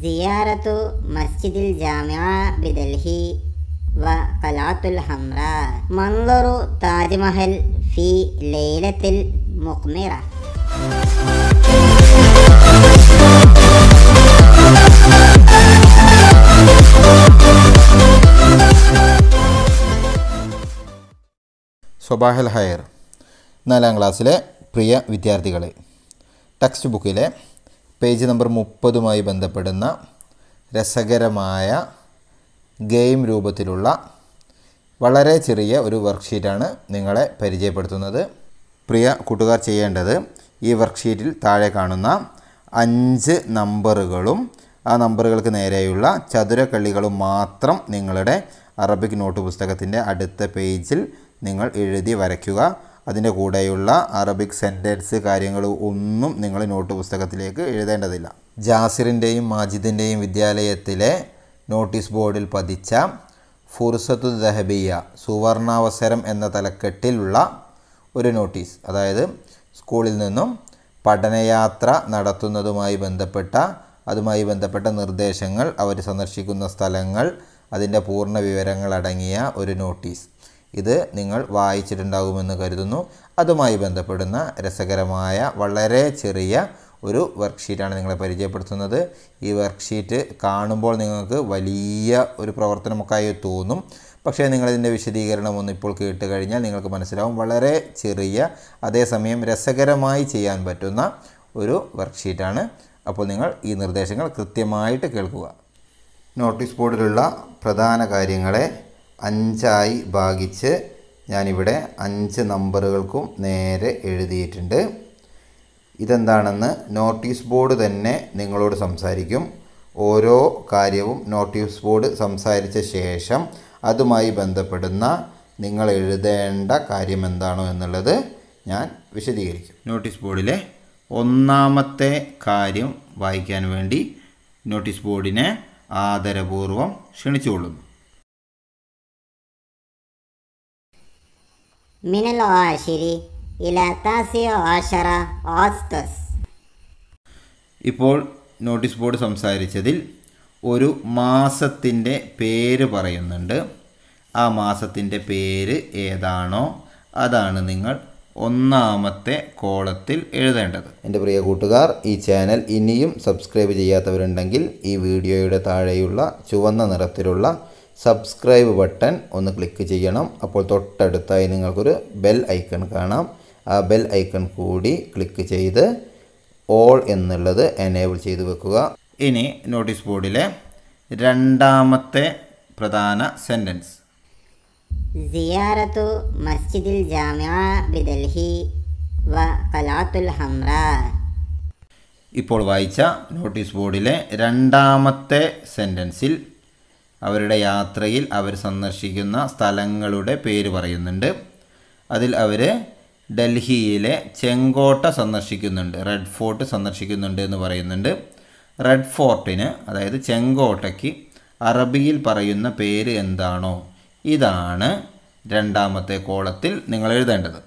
സിയാറത്തു മസ്ജിദിൽ ജാമ്യ ബിദൽഹി വ കലാത്തുൽ ഹംറ മൻലറു താജ്മഹൽ ഫി ലൈലത്തിൽ മുഖ്മിറ സൊബാഹൽ ഹയർ നാലാം ക്ലാസ്സിലെ പ്രിയ വിദ്യാർത്ഥികളെ ടെക്സ്റ്റ് ബുക്കിലെ പേജ് നമ്പർ മുപ്പതുമായി ബന്ധപ്പെടുന്ന രസകരമായ ഗെയിം രൂപത്തിലുള്ള വളരെ ചെറിയ ഒരു വർക്ക്ഷീറ്റാണ് നിങ്ങളെ പരിചയപ്പെടുത്തുന്നത് പ്രിയ കൂട്ടുകാർ ചെയ്യേണ്ടത് ഈ വർക്ക്ഷീറ്റിൽ താഴെ കാണുന്ന അഞ്ച് നമ്പറുകളും ആ നമ്പറുകൾക്ക് നേരെയുള്ള ചതുരക്കള്ളികളും മാത്രം നിങ്ങളുടെ അറബിക് നോട്ട് പുസ്തകത്തിൻ്റെ അടുത്ത പേജിൽ നിങ്ങൾ എഴുതി വരയ്ക്കുക അതിൻ്റെ കൂടെയുള്ള അറബിക് സെൻറ്റൻസ് കാര്യങ്ങൾ ഒന്നും നിങ്ങൾ നോട്ട് പുസ്തകത്തിലേക്ക് എഴുതേണ്ടതില്ല ജാസിറിൻ്റെയും മാജിദിൻ്റെയും വിദ്യാലയത്തിലെ നോട്ടീസ് ബോർഡിൽ പതിച്ച ഫുർസത്തു ദഹബിയ സുവർണാവസരം എന്ന തലക്കെട്ടിലുള്ള ഒരു നോട്ടീസ് അതായത് സ്കൂളിൽ നിന്നും പഠനയാത്ര നടത്തുന്നതുമായി ബന്ധപ്പെട്ട അതുമായി ബന്ധപ്പെട്ട നിർദ്ദേശങ്ങൾ അവർ സന്ദർശിക്കുന്ന സ്ഥലങ്ങൾ അതിൻ്റെ പൂർണ്ണ വിവരങ്ങൾ അടങ്ങിയ ഒരു നോട്ടീസ് ഇത് നിങ്ങൾ വായിച്ചിട്ടുണ്ടാകുമെന്ന് കരുതുന്നു അതുമായി ബന്ധപ്പെടുന്ന രസകരമായ വളരെ ചെറിയ ഒരു വർക്ക്ഷീറ്റാണ് നിങ്ങളെ പരിചയപ്പെടുത്തുന്നത് ഈ വർക്ക്ഷീറ്റ് കാണുമ്പോൾ നിങ്ങൾക്ക് വലിയ ഒരു പ്രവർത്തനമൊക്കെയായി തോന്നും പക്ഷേ നിങ്ങളിതിൻ്റെ വിശദീകരണം ഒന്ന് ഇപ്പോൾ കേട്ട് കഴിഞ്ഞാൽ നിങ്ങൾക്ക് മനസ്സിലാവും വളരെ ചെറിയ അതേസമയം രസകരമായി ചെയ്യാൻ പറ്റുന്ന ഒരു വർക്ക്ഷീറ്റാണ് അപ്പോൾ നിങ്ങൾ ഈ നിർദ്ദേശങ്ങൾ കൃത്യമായിട്ട് കേൾക്കുക നോട്ടീസ് ബോർഡിലുള്ള പ്രധാന കാര്യങ്ങളെ അഞ്ചായി ഭാഗിച്ച് ഞാനിവിടെ അഞ്ച് നമ്പറുകൾക്കും നേരെ എഴുതിയിട്ടുണ്ട് ഇതെന്താണെന്ന് നോട്ടീസ് ബോർഡ് തന്നെ നിങ്ങളോട് സംസാരിക്കും ഓരോ കാര്യവും നോട്ടീസ് ബോർഡ് സംസാരിച്ച ശേഷം അതുമായി ബന്ധപ്പെടുന്ന നിങ്ങൾ എഴുതേണ്ട കാര്യം എന്താണോ എന്നുള്ളത് ഞാൻ വിശദീകരിക്കും നോട്ടീസ് ബോർഡിലെ ഒന്നാമത്തെ കാര്യം വായിക്കാൻ വേണ്ടി നോട്ടീസ് ബോർഡിനെ ആദരപൂർവം ക്ഷണിച്ചുകൊള്ളുന്നു من العاشر إلى تاسع عشر أغسطس ഇപ്പോൾ നോട്ടീസ് ബോർഡ് സംസാരിച്ചതിൽ ഒരു മാസത്തിൻ്റെ പേര് പറയുന്നുണ്ട് ആ മാസത്തിൻ്റെ പേര് ഏതാണോ അതാണ് നിങ്ങൾ ഒന്നാമത്തെ കോളത്തിൽ എഴുതേണ്ടത് എൻ്റെ പ്രിയ കൂട്ടുകാർ ഈ ചാനൽ ഇനിയും സബ്സ്ക്രൈബ് ചെയ്യാത്തവരുണ്ടെങ്കിൽ ഈ വീഡിയോയുടെ താഴെയുള്ള ചുവന്ന നിറത്തിലുള്ള സബ്സ്ക്രൈബ് ബട്ടൺ ഒന്ന് ക്ലിക്ക് ചെയ്യണം അപ്പോൾ തൊട്ടടുത്തായി നിങ്ങൾക്കൊരു ബെൽ ഐക്കൺ കാണാം ആ ബെൽ ഐക്കൺ കൂടി ക്ലിക്ക് ചെയ്ത് ഓൾ എന്നുള്ളത് എനേബിൾ ചെയ്ത് വെക്കുക ഇനി നോട്ടീസ് ബോർഡിലെ രണ്ടാമത്തെ പ്രധാന സെൻറ്റൻസ് സിയാറത്തു മസ്ജിദിൽ ജാമ്യ ബിദൽഹി വ കലാത്തുൽ ഹംറ ഇപ്പോൾ വായിച്ച നോട്ടീസ് ബോർഡിലെ രണ്ടാമത്തെ സെൻറ്റൻസിൽ അവരുടെ യാത്രയിൽ അവർ സന്ദർശിക്കുന്ന സ്ഥലങ്ങളുടെ പേര് പറയുന്നുണ്ട് അതിൽ അവർ ഡൽഹിയിലെ ചെങ്കോട്ട സന്ദർശിക്കുന്നുണ്ട് റെഡ് ഫോർട്ട് സന്ദർശിക്കുന്നുണ്ട് എന്ന് പറയുന്നുണ്ട് റെഡ് ഫോർട്ടിന് അതായത് ചെങ്കോട്ടയ്ക്ക് അറബിയിൽ പറയുന്ന പേര് എന്താണോ ഇതാണ് രണ്ടാമത്തെ കോളത്തിൽ നിങ്ങൾ എഴുതേണ്ടത്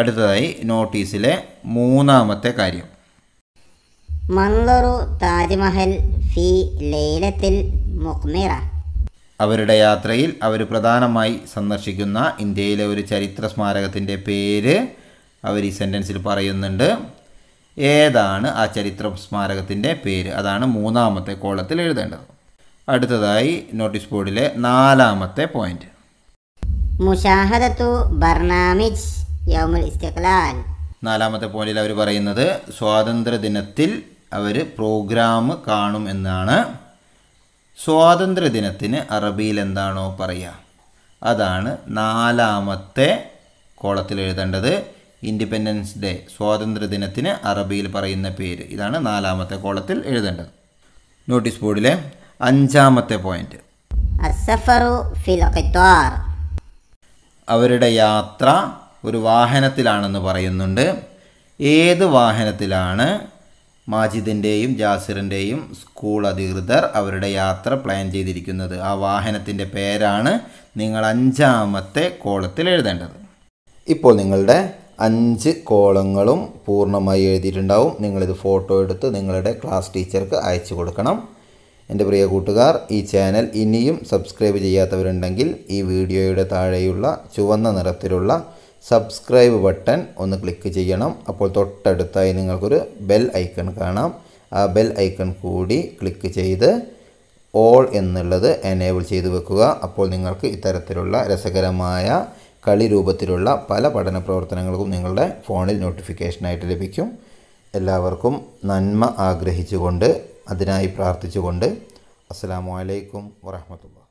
അടുത്തതായി നോട്ടീസിലെ മൂന്നാമത്തെ കാര്യം മംഗളൂരു താജ്മഹൽ ഫി ലൈലത്തിൽ മുഖ്മിറ അവരുടെ യാത്രയിൽ അവർ പ്രധാനമായി സന്ദർശിക്കുന്ന ഇന്ത്യയിലെ ഒരു ചരിത്ര സ്മാരകത്തിൻ്റെ പേര് അവർ ഈ സെൻറ്റൻസിൽ പറയുന്നുണ്ട് ഏതാണ് ആ ചരിത്ര സ്മാരകത്തിൻ്റെ പേര് അതാണ് മൂന്നാമത്തെ കോളത്തിൽ എഴുതേണ്ടത് അടുത്തതായി നോട്ടീസ് ബോർഡിലെ നാലാമത്തെ പോയിന്റ് മുഷാഹദത്തു യൗമുൽ ഇസ്തിഖ്ലാൽ നാലാമത്തെ പോയിന്റിൽ അവർ പറയുന്നത് സ്വാതന്ത്ര്യ ദിനത്തിൽ അവർ പ്രോഗ്രാം കാണും എന്നാണ് സ്വാതന്ത്ര്യ ദിനത്തിന് അറബിയിൽ എന്താണോ പറയുക അതാണ് നാലാമത്തെ കോളത്തിൽ എഴുതേണ്ടത് ഇൻഡിപെൻഡൻസ് ഡേ സ്വാതന്ത്ര്യ ദിനത്തിന് അറബിയിൽ പറയുന്ന പേര് ഇതാണ് നാലാമത്തെ കോളത്തിൽ എഴുതേണ്ടത് നോട്ടീസ് ബോർഡിലെ അഞ്ചാമത്തെ പോയിന്റ് അവരുടെ യാത്ര ഒരു വാഹനത്തിലാണെന്ന് പറയുന്നുണ്ട് ഏത് വാഹനത്തിലാണ് മാജിദിൻ്റെയും ജാസിറിൻ്റെയും സ്കൂൾ അധികൃതർ അവരുടെ യാത്ര പ്ലാൻ ചെയ്തിരിക്കുന്നത് ആ വാഹനത്തിൻ്റെ പേരാണ് നിങ്ങൾ അഞ്ചാമത്തെ കോളത്തിൽ എഴുതേണ്ടത് ഇപ്പോൾ നിങ്ങളുടെ അഞ്ച് കോളങ്ങളും പൂർണ്ണമായി എഴുതിയിട്ടുണ്ടാവും നിങ്ങളിത് ഫോട്ടോ എടുത്ത് നിങ്ങളുടെ ക്ലാസ് ടീച്ചർക്ക് അയച്ചു കൊടുക്കണം എൻ്റെ പ്രിയ കൂട്ടുകാർ ഈ ചാനൽ ഇനിയും സബ്സ്ക്രൈബ് ചെയ്യാത്തവരുണ്ടെങ്കിൽ ഈ വീഡിയോയുടെ താഴെയുള്ള ചുവന്ന നിറത്തിലുള്ള സബ്സ്ക്രൈബ് ബട്ടൺ ഒന്ന് ക്ലിക്ക് ചെയ്യണം അപ്പോൾ തൊട്ടടുത്തായി നിങ്ങൾക്കൊരു ബെൽ ഐക്കൺ കാണാം ആ ബെൽ ഐക്കൺ കൂടി ക്ലിക്ക് ചെയ്ത് ഓൾ എന്നുള്ളത് എനേബിൾ ചെയ്ത് വെക്കുക അപ്പോൾ നിങ്ങൾക്ക് ഇത്തരത്തിലുള്ള രസകരമായ കളി രൂപത്തിലുള്ള പല പഠന പ്രവർത്തനങ്ങൾക്കും നിങ്ങളുടെ ഫോണിൽ നോട്ടിഫിക്കേഷനായിട്ട് ലഭിക്കും എല്ലാവർക്കും നന്മ ആഗ്രഹിച്ചുകൊണ്ട് അതിനായി പ്രാർത്ഥിച്ചുകൊണ്ട് അസ്സാം വലൈക്കും വറഹമത്തുള്ള